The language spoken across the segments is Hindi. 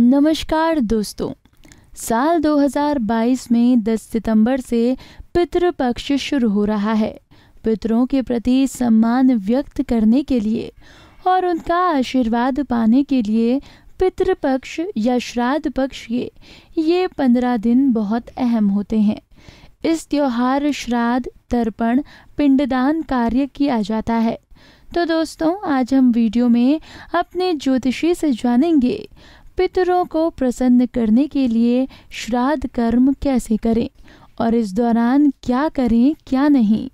नमस्कार दोस्तों साल 2022 में 10 सितंबर से पितृपक्ष शुरू हो रहा है पितरों के प्रति सम्मान व्यक्त करने के लिए और उनका आशीर्वाद पाने के लिए पितृपक्ष या श्राद्ध पक्ष के ये पंद्रह दिन बहुत अहम होते हैं इस त्योहार श्राद्ध तर्पण पिंडदान कार्य किया जाता है तो दोस्तों आज हम वीडियो में अपने ज्योतिषी से जानेंगे पितरों को प्रसन्न करने के लिए श्राद्ध कर्म कैसे करें और इस दौरान क्या करें क्या नहीं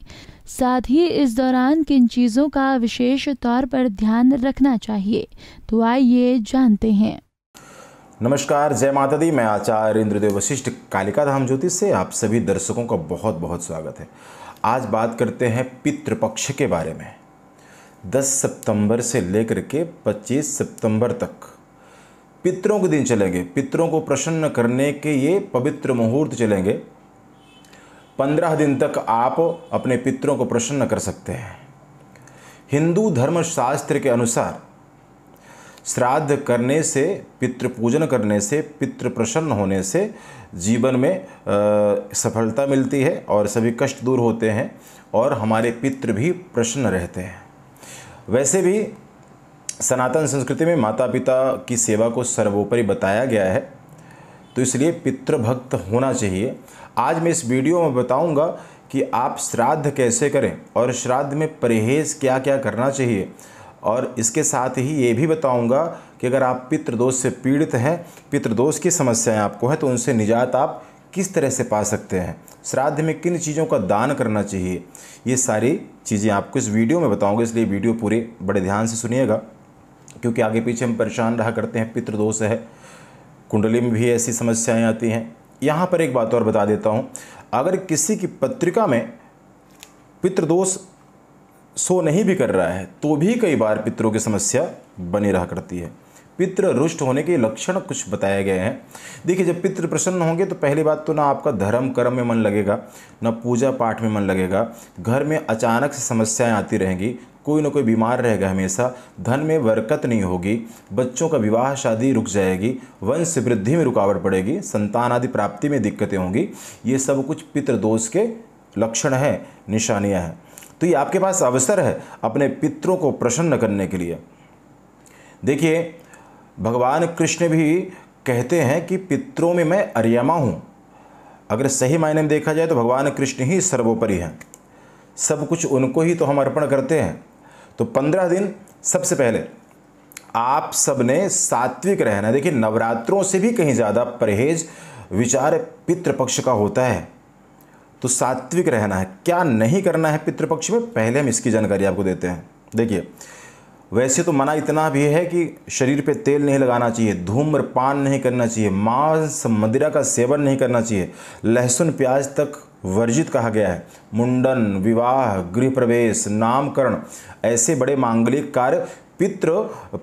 साथ ही इस दौरान किन चीज़ों का विशेष तौर पर ध्यान रखना चाहिए तो आइए जानते हैं नमस्कार जय माता दी मैं आचार्य इंद्रदेव वशिष्ठ कालिका धाम ज्योतिष से आप सभी दर्शकों का बहुत बहुत स्वागत है आज बात करते हैं पितृपक्ष के बारे में 10 सितंबर से लेकर के 25 सितंबर तक पितरों के दिन चलेंगे पितरों को प्रसन्न करने के ये पवित्र मुहूर्त चलेंगे पंद्रह दिन तक आप अपने पितरों को प्रसन्न कर सकते हैं हिंदू धर्मशास्त्र के अनुसार श्राद्ध करने से पितृ पूजन करने से पितृ प्रसन्न होने से जीवन में आ, सफलता मिलती है और सभी कष्ट दूर होते हैं और हमारे पितृ भी प्रसन्न रहते हैं वैसे भी सनातन संस्कृति में माता पिता की सेवा को सर्वोपरि बताया गया है तो इसलिए पितृभक्त होना चाहिए आज मैं इस वीडियो में बताऊंगा कि आप श्राद्ध कैसे करें और श्राद्ध में परहेज़ क्या क्या करना चाहिए और इसके साथ ही ये भी बताऊंगा कि अगर आप पितृदोष से पीड़ित हैं पितृदोष की समस्याएं आपको हैं तो उनसे निजात आप किस तरह से पा सकते हैं श्राद्ध में किन चीज़ों का दान करना चाहिए ये सारी चीज़ें आपको इस वीडियो में बताऊंगा इसलिए वीडियो पूरे बड़े ध्यान से सुनिएगा क्योंकि आगे पीछे हम परेशान रहा करते हैं पितृदोष है कुंडली में भी ऐसी समस्याएं आती हैं यहाँ पर एक बात और बता देता हूँ अगर किसी की पत्रिका में पितृदोष सो नहीं भी कर रहा है तो भी कई बार पितरों की समस्या बनी रहा करती है पितृ रुष्ट होने के लक्षण कुछ बताए गए हैं देखिए जब पितृ प्रसन्न होंगे तो पहली बात तो ना आपका धर्म कर्म में मन लगेगा ना पूजा पाठ में मन लगेगा घर में अचानक से समस्याएं आती रहेंगी कोई ना कोई बीमार रहेगा हमेशा धन में बरकत नहीं होगी बच्चों का विवाह शादी रुक जाएगी वंश वृद्धि में रुकावट पड़ेगी संतान आदि प्राप्ति में दिक्कतें होंगी ये सब कुछ पितृदोष के लक्षण हैं निशानियाँ हैं तो ये आपके पास अवसर है अपने पितरों को प्रसन्न करने के लिए देखिए भगवान कृष्ण भी कहते हैं कि पितरों में मैं अर्यमा हूँ अगर सही मायने में देखा जाए तो भगवान कृष्ण ही सर्वोपरि हैं सब कुछ उनको ही तो हम अर्पण करते हैं तो पंद्रह दिन सबसे पहले आप सब ने सात्विक रहना देखिए नवरात्रों से भी कहीं ज़्यादा परहेज विचार पितृपक्ष का होता है तो सात्विक रहना है क्या नहीं करना है पितृपक्ष में पहले हम इसकी जानकारी आपको देते हैं देखिए वैसे तो मना इतना भी है कि शरीर पे तेल नहीं लगाना चाहिए धूम्रपान नहीं करना चाहिए मांस मदिरा का सेवन नहीं करना चाहिए लहसुन प्याज तक वर्जित कहा गया है मुंडन विवाह गृह प्रवेश नामकरण ऐसे बड़े मांगलिक कार्य पितृ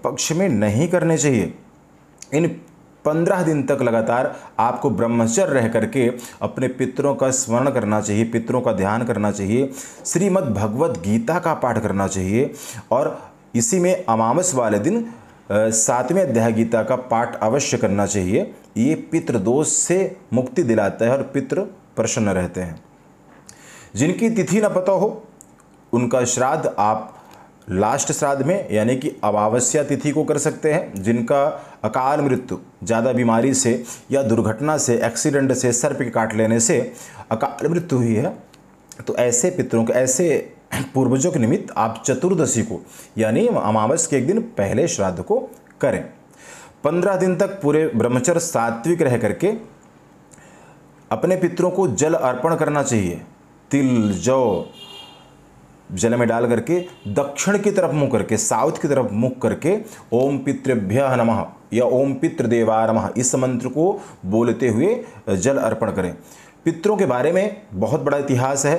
पक्ष में नहीं करने चाहिए इन पंद्रह दिन तक लगातार आपको ब्रह्मचर्य रह करके अपने पितरों का स्मरण करना चाहिए पितरों का ध्यान करना चाहिए श्रीमद् भगवत गीता का पाठ करना चाहिए और इसी में अमावस वाले दिन सातवें अध्याय गीता का पाठ अवश्य करना चाहिए ये पितृदोष से मुक्ति दिलाता है और पितृ प्रसन्न रहते हैं जिनकी तिथि न पता हो उनका श्राद्ध आप लास्ट श्राद्ध में यानी कि अमावस्या तिथि को कर सकते हैं जिनका अकाल मृत्यु ज़्यादा बीमारी से या दुर्घटना से एक्सीडेंट से सर्प के काट लेने से अकाल मृत्यु हुई है तो ऐसे पितरों के ऐसे पूर्वजों के निमित्त आप चतुर्दशी को यानी अमावस के एक दिन पहले श्राद्ध को करें पंद्रह दिन तक पूरे ब्रह्मचर्य सात्विक रह करके अपने पितरों को जल अर्पण करना चाहिए तिल जौ जल में डाल करके दक्षिण की तरफ मुँह करके साउथ की तरफ मुँह करके ओम पितृभ्य नमः या ओम देवा नमः इस मंत्र को बोलते हुए जल अर्पण करें पितरों के बारे में बहुत बड़ा इतिहास है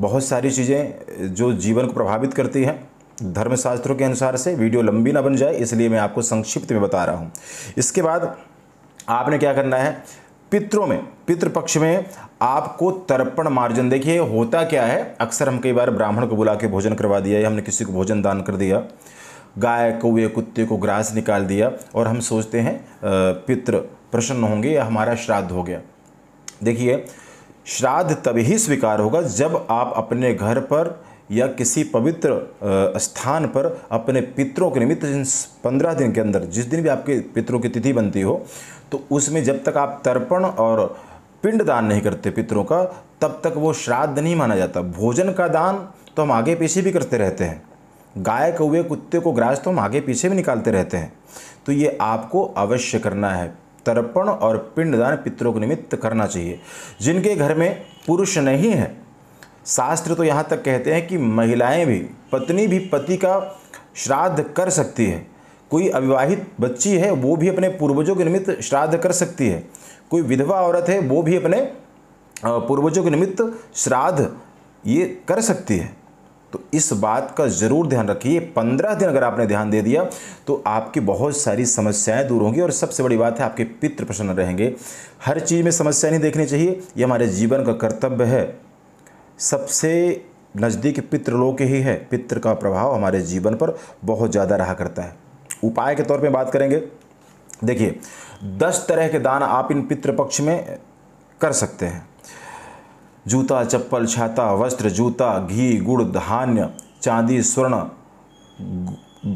बहुत सारी चीज़ें जो जीवन को प्रभावित करती हैं धर्मशास्त्रों के अनुसार से वीडियो लंबी ना बन जाए इसलिए मैं आपको संक्षिप्त में बता रहा हूँ इसके बाद आपने क्या करना है पितरों में पितृ पक्ष में आपको तर्पण मार्जन देखिए होता क्या है अक्सर हम कई बार ब्राह्मण को बुला के भोजन करवा दिया या हमने किसी को भोजन दान कर दिया गाय कौए कुत्ते को ग्रास निकाल दिया और हम सोचते हैं पितृ प्रसन्न होंगे या हमारा श्राद्ध हो गया देखिए श्राद्ध तभी स्वीकार होगा जब आप अपने घर पर या किसी पवित्र स्थान पर अपने पितरों के निमित्त जिन पंद्रह दिन के अंदर जिस दिन भी आपके पितरों की तिथि बनती हो तो उसमें जब तक आप तर्पण और पिंड दान नहीं करते पितरों का तब तक वो श्राद्ध नहीं माना जाता भोजन का दान तो हम आगे पीछे भी करते रहते हैं गाय कौए कुत्ते को ग्रास तो हम आगे पीछे भी निकालते रहते हैं तो ये आपको अवश्य करना है तर्पण और पिंडदान पितरों के निमित्त करना चाहिए जिनके घर में पुरुष नहीं है शास्त्र तो यहाँ तक कहते हैं कि महिलाएं भी पत्नी भी पति का श्राद्ध कर सकती है कोई अविवाहित बच्ची है वो भी अपने पूर्वजों के निमित्त श्राद्ध कर सकती है कोई विधवा औरत है वो भी अपने पूर्वजों के निमित्त श्राद्ध ये कर सकती है तो इस बात का ज़रूर ध्यान रखिए पंद्रह दिन अगर आपने ध्यान दे दिया तो आपकी बहुत सारी समस्याएं दूर होंगी और सबसे बड़ी बात है आपके पितृ प्रसन्न रहेंगे हर चीज़ में समस्या नहीं देखनी चाहिए ये हमारे जीवन का कर्तव्य है सबसे नज़दीक पितृलोक ही है पित्र का प्रभाव हमारे जीवन पर बहुत ज़्यादा रहा करता है उपाय के तौर पे बात करेंगे देखिए दस तरह के दान आप इन पितृपक्ष में कर सकते हैं जूता चप्पल छाता वस्त्र जूता घी गुड़ धान्य चांदी स्वर्ण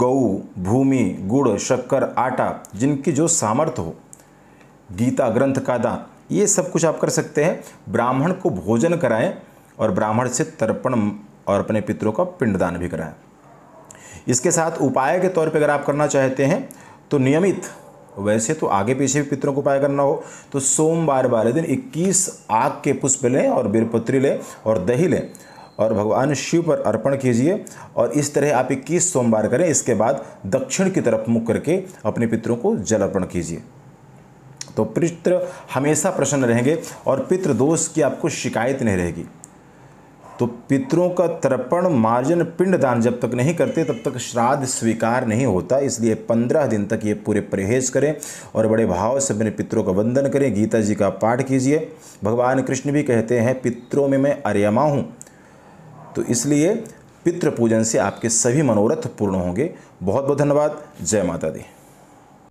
गऊ भूमि गुड़ शक्कर आटा जिनकी जो सामर्थ्य हो गीता ग्रंथ का दान ये सब कुछ आप कर सकते हैं ब्राह्मण को भोजन कराएं और ब्राह्मण से तर्पण और अपने पितरों का पिंडदान भी कराएं इसके साथ उपाय के तौर पर अगर आप करना चाहते हैं तो नियमित वैसे तो आगे पीछे भी पितरों को उपाय करना हो तो सोमवार वाले दिन 21 आग के पुष्प लें और बेलपत्री लें और दही लें और भगवान शिव पर अर्पण कीजिए और इस तरह आप 21 सोमवार करें इसके बाद दक्षिण की तरफ मुख करके अपने पितरों को जल अर्पण कीजिए तो पितृ हमेशा प्रसन्न रहेंगे और पितृ दोष की आपको शिकायत नहीं रहेगी तो पितरों का तर्पण मार्जन पिंडदान जब तक नहीं करते तब तक श्राद्ध स्वीकार नहीं होता इसलिए पंद्रह दिन तक ये पूरे परहेज करें और बड़े भाव से अपने पितरों का वंदन करें गीता जी का पाठ कीजिए भगवान कृष्ण भी कहते हैं पितरों में मैं अर्यमा हूँ तो इसलिए पितृ पूजन से आपके सभी मनोरथ पूर्ण होंगे बहुत बहुत धन्यवाद जय माता दी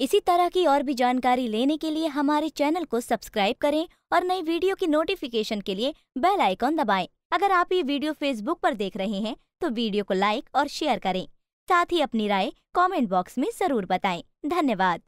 इसी तरह की और भी जानकारी लेने के लिए हमारे चैनल को सब्सक्राइब करें और नई वीडियो की नोटिफिकेशन के लिए बेल आइकॉन दबाएं। अगर आप ये वीडियो फेसबुक पर देख रहे हैं तो वीडियो को लाइक और शेयर करें साथ ही अपनी राय कमेंट बॉक्स में जरूर बताएं धन्यवाद